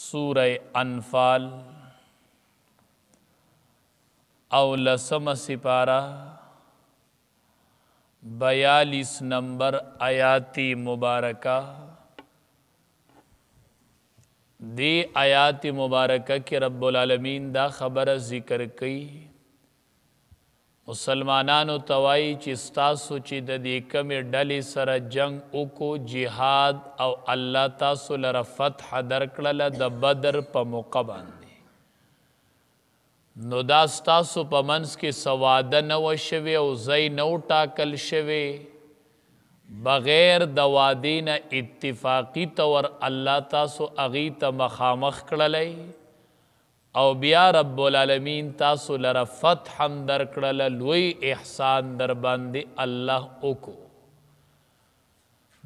سورہ انفال او لسم سپارہ بیالیس نمبر آیاتی مبارکہ دی آیات مبارکہ کې رب العالمین دا خبره ذکر کړي مسلمانانو توای چې تاسو چې د دې کمې ډلې سره جنگ وکړو jihad او الله تاسو لره فتح درکړل د بدر په موقع باندې نو دا تاسو په منس کې سواده نه وشوي او زئی نو ټاکل شوي بغیر د وادین اتفاقی تور الله تاسو اغي ته مخامخ کړلای او بیا رب العالمین تاسو لره فتح هم در کړل لوی احسان در باندې الله وکړو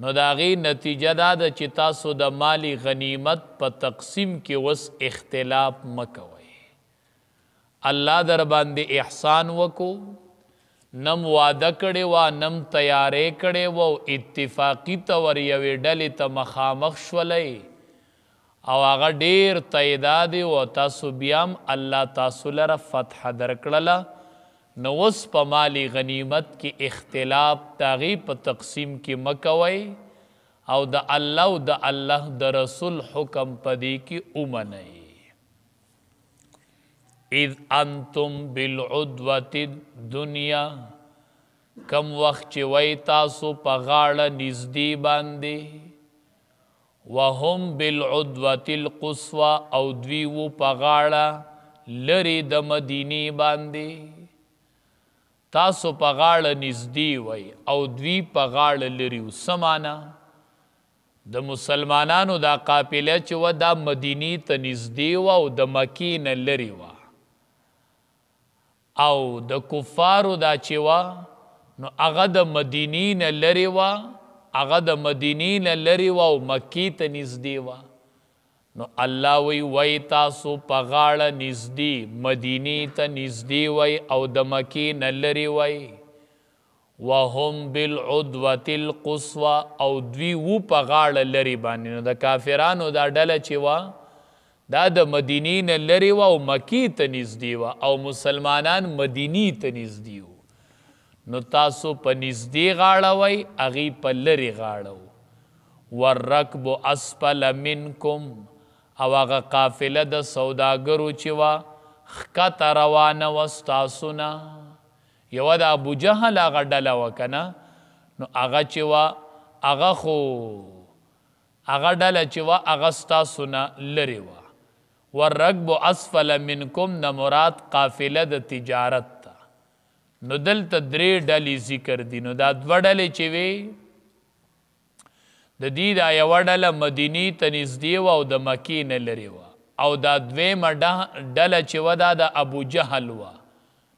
نو داغي نتیجه دا د چې تاسو د مالی غنیمت په تقسیم کې وس اختلاف مکوي الله در باندې احسان وکړو نم واده کړي وا نم تیارې کړي وو اتفاقی تور یوې ډلې ته مخامخ شولې او هغه ډیر تعداد او تاسو بیا هم الله تاسو لره فتح درکړله نو اوس په مالی غنیمت کې اختلاف تاغي په تقسیم کې مکوي او د الله او د الله د رسول حکم پدې کې اومنئ اذ انتم بالعدوه الدنيا کم وخت چې وای تاسو په غاړه نږدې باندې وهم بالعدوه القصوى او دوی وو پغاړه لری د مدینه باندې تاسو پغاړه نږدې وای او دوی پغاړه لری وسمانه د مسلمانانو دا قافله چې و دا مدینی ته نږدې و او د مکی نه لری و او د کفارو دا چې و نو هغه د مدینی نه لری و هغه د مدینې نه لري و او مکې ته نږدې و نو الله وی وای تاسو په غاړه نږدې مدینې ته نږدې وای او د مکې نه لري وای وهم بالعدوه القصوى او دوی وو په غاړه لري باندې نو د کافرانو دا ډله چې وا دا د مدینې نه لري و او مکی ته نږدې و او مسلمانان مدینی ته نږدې و نو تاسو په نږدې غاړه وای اغي په لری غاړه ورکب اسفل منکم او هغه قافله د سوداګرو چې وا خکته روانه وستاسونه یو د ابو جهل هغه ډله وکنه نو هغه چې وا هغه خو هغه ډله چې وا هغه ستاسونه لری وا ورکب اسفل منکم نه مراد قافله د تجارت نو دلته درې ډلې ذکر دي نو دا دوه ډلې چې وي د دې دا یو ډله مدینې ته نږدې وه او د مکې نه لرې وه او دا دویمه ډله چې وه دا د ابو جهل وه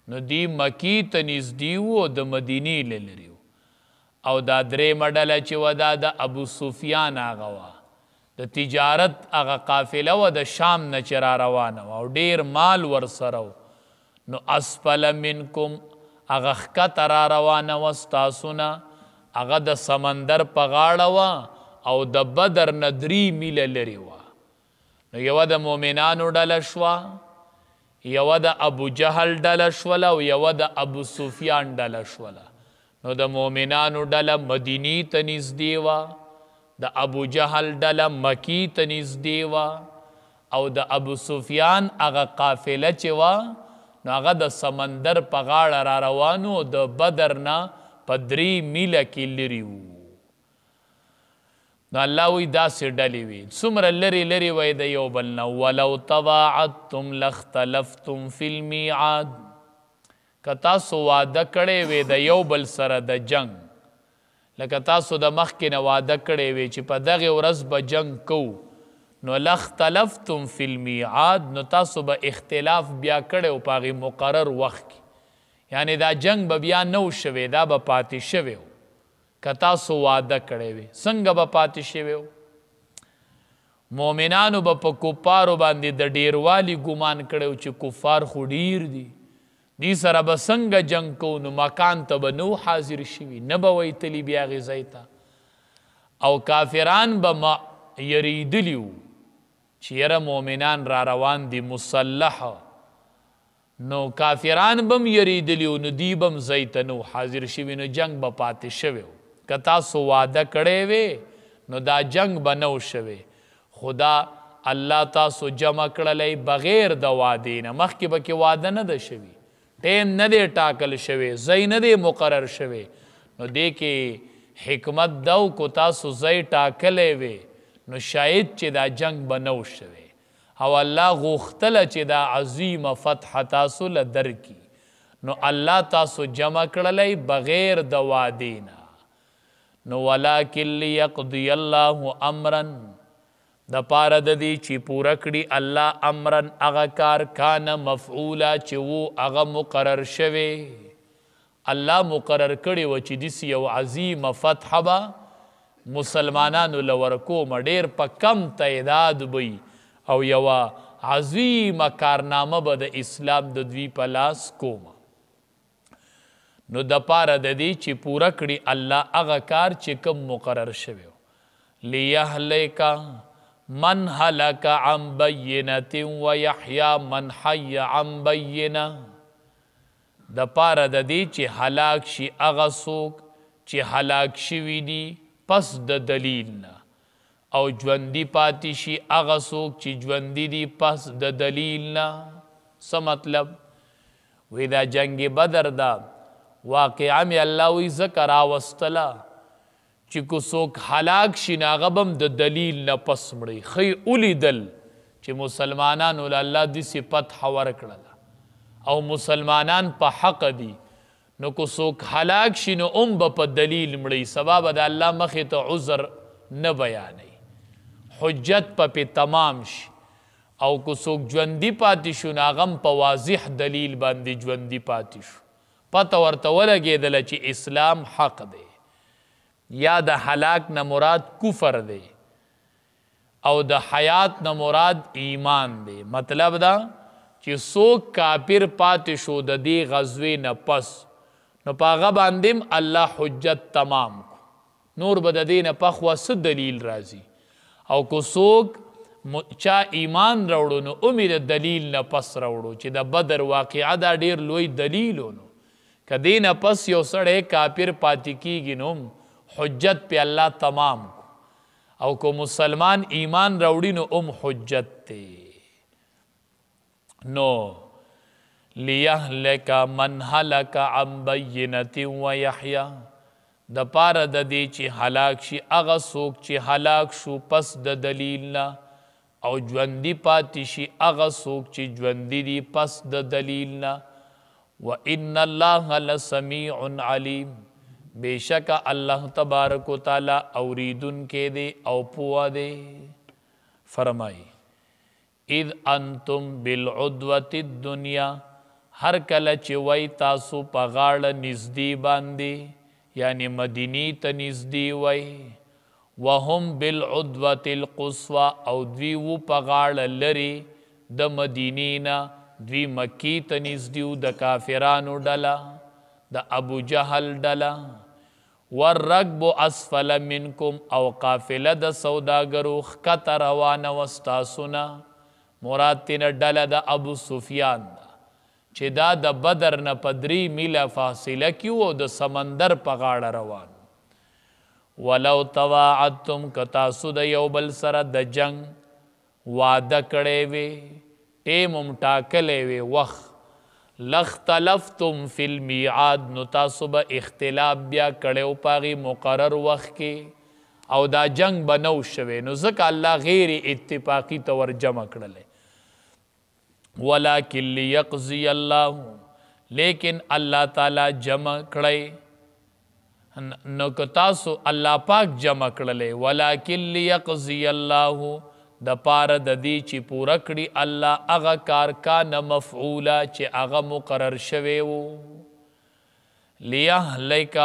نو دی مکې ته نږدې وو او د مدینې نه لرې وه او دا درېمه ډله چې وه دا د ابو سفیان هغه وه د تجارت هغه قافله وه د شام نه چې را روانه وه او ډېر مال ورسره وو نو اسفل منکم هغه ښکته را روانه وه ستاسونه هغه د سمندر په غاړه وه او د بدر نه درې میله لرې وه نو یوه د مؤمنانو ډله شوه یوه د ابو جهل ډله شوله او یوه د ابو سفیان ډله شوله نو د مؤمنانو ډله مدینې ته نږدې وه د ابو جهل ډله مکی ته نږدې وه او د ابو سفیان هغه قافله چې وه نو هغه د سمندر په غاړه را روانو د بدر نه په درې میله کې لري وو نو الله وی داسې ډلې وي څومره لرې لرې وای د یو بل نه ولو تواعدتم لاختلفتم فی المیعاد که تاسو واده کړی وی د یو بل سره د جنگ لکه تاسو د مخکې نه واده کړی وی چې په دغه ورځ به جنگ کوو نو لختلفتم فی المیعاد نو تاسو به اختلاف بیا کړو پاغي مقرر وخت کې یعنی دا جنگ به بیا نو شوي دا به پاتې شوي کتا سو وعده کړی وي څنګه به پاتې شوي مؤمنانو به په کفارو باندې د ډیروالی ګمان کړو چې کفار خو ډیر دي دی سره به څنګه جنگ کو نو مکان ته به نو حاضر شوي نه به ویتلی بیا غځای ته او کافران به ما یریدلیو چې یره مؤمنان را روان دي مسلح نو کافران بم یریدلی نو دی بم زیتنو حاضر شوی نو جنگ به پاتې شوی که تاسو واده کړی وی نو دا جنگ به نو شوی خدا الله تاسو جمع کړلی بغیر د وعدې نه مخکې به کې واده نه ده شوي ټیم نه دی ټاکل شوی ځای نه دی مقرر شوی نو دې کې حکمت دو کو تاسو ځای ټاکلی وی نو شاید چې دا جنگ به نو شوي او الله غوښتله چې دا عظیمه فتح تاسو له درکي نو الله تاسو جمع کړلی بغیر د وعدې نه نو ولکن لیقضي الله امرا د پاره د دې چې پوره کړي الله امرا هغه کار کانه مفعولا چې وو هغه مقرر شوی الله مقرر کړي و چې دسی یو عظیمه فتح به مسلمانانو لورکو مډیر په کم تعداد بوي او یوه عظیمه کارنامه به د اسلام د دوی په لاس کومه نو د پاره د دې چې پوره کړي الله هغه کار چې کوم مقرر شوی لیهلک من هلک عن بینه ویحیا من حی عن بینه د پاره د دې چې هلاک شي هغه څوک چې هلاک شوی دی پس د دلیل نه او ژوندۍ پاتې شي هغه څوک چې ژوندۍ دي پس د دلیل نه څه مطلب وی دا جنگ بدر دا واقعا می الله وی ذکر اوستلا چې کو څوک هلاک شي ناغبم د دلیل نه پس مړي خی اولیدل چې مسلمانانو الله دې صفت حور کړل او مسلمانان په حق دي نو کو څوک هلاک شي نو ام په دلیل مړی سبب د الله مخې ته عذر نه بیانې حجت په پی تمام شي او کو څوک ژوندۍ پاتې شو ناغم په واضح دلیل باندې ژوندۍ پاتې شو پته ورته ولګېدله چې اسلام حق دی یا د هلاک نه مراد کفر دی او د حیات نه مراد ایمان دی مطلب دا چې څوک کافر پاتې شو د دې غزوې نه پس نو پاغه باندې الله حجت تمام نور بد دین په خو دلیل راځي او کو څوک چا ایمان راوړو نو امید دلیل نه پس راوړو چې د بدر واقعا دا ډیر لوی دلیل ونو کدی نه پس یو سړی کافر پاتې کیږي نو حجت په الله تمام او کو مسلمان ایمان راوړي نو ام حجت ته نو لیهلک من هلک عن بینه و یحیا د پاره د دې چې هلاک شي هغه څوک چې هلاک شو پس د دلیل نه او ژوندي پاتې شي هغه څوک چې ژوندي دي پس د دلیل نه و ان الله لسمیع علیم بیشک الله تبارک وتعالى اوریدن کې دی او پوها دی فرمای اذ انتم بالعدوه الدنیا هر کله چې وای تاسو په غاړه نږدې باندې یعنی مدینی ته نږدې وای وهم بالعدوه القصوى او دوی وو په غاړه لري د مدینینا دوی مکی ته نږدې د کافرانو ډله د ابو جهل ډله والركب اسفل منكم او قافله د سوداګرو خکته روانه وستاسونه مراد تینا ډله د ابو سفیان ده چې دا د بدر نه پدری میله فاصله کې او د سمندر په غاړه روان ولو تواعدتم کتا سود یو بل سره د جنگ وعده کړې وي ټیمم ټاکلې وي وخت لختلفتم فی المیعاد نو تاسو به اختلاف بیا کړو پاغي مقرر وخت کې او دا جنگ بنو شوه نو ځکه الله غیر اتفاقی تور جمع کړل ولا کل یقضی الله لیکن الله تعالی جمع کړی نو کتاسو الله پاک جمع کړلې ولا کل یقضی الله د پاره د دې چې پوره کړی الله هغه کار کان مفعولا چې هغه مقرر شوی وو لیهلک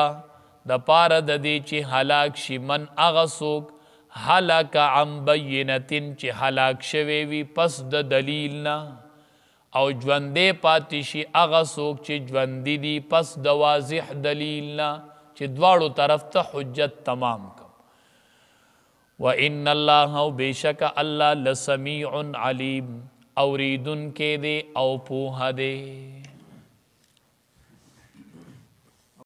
د پاره د دې چې هلاک شي من هغه څوک هلاک عن بینتن چې هلاک شوی وي پس د دلیل نه او ژوندې پاتې شي هغه څوک چې ژوندې دي پس د واضح دلیل نه چې دواړو طرف ته حجت تمام کم و ان الله بشک الله لسمیع علیم اوریدن کې دی او پوها دی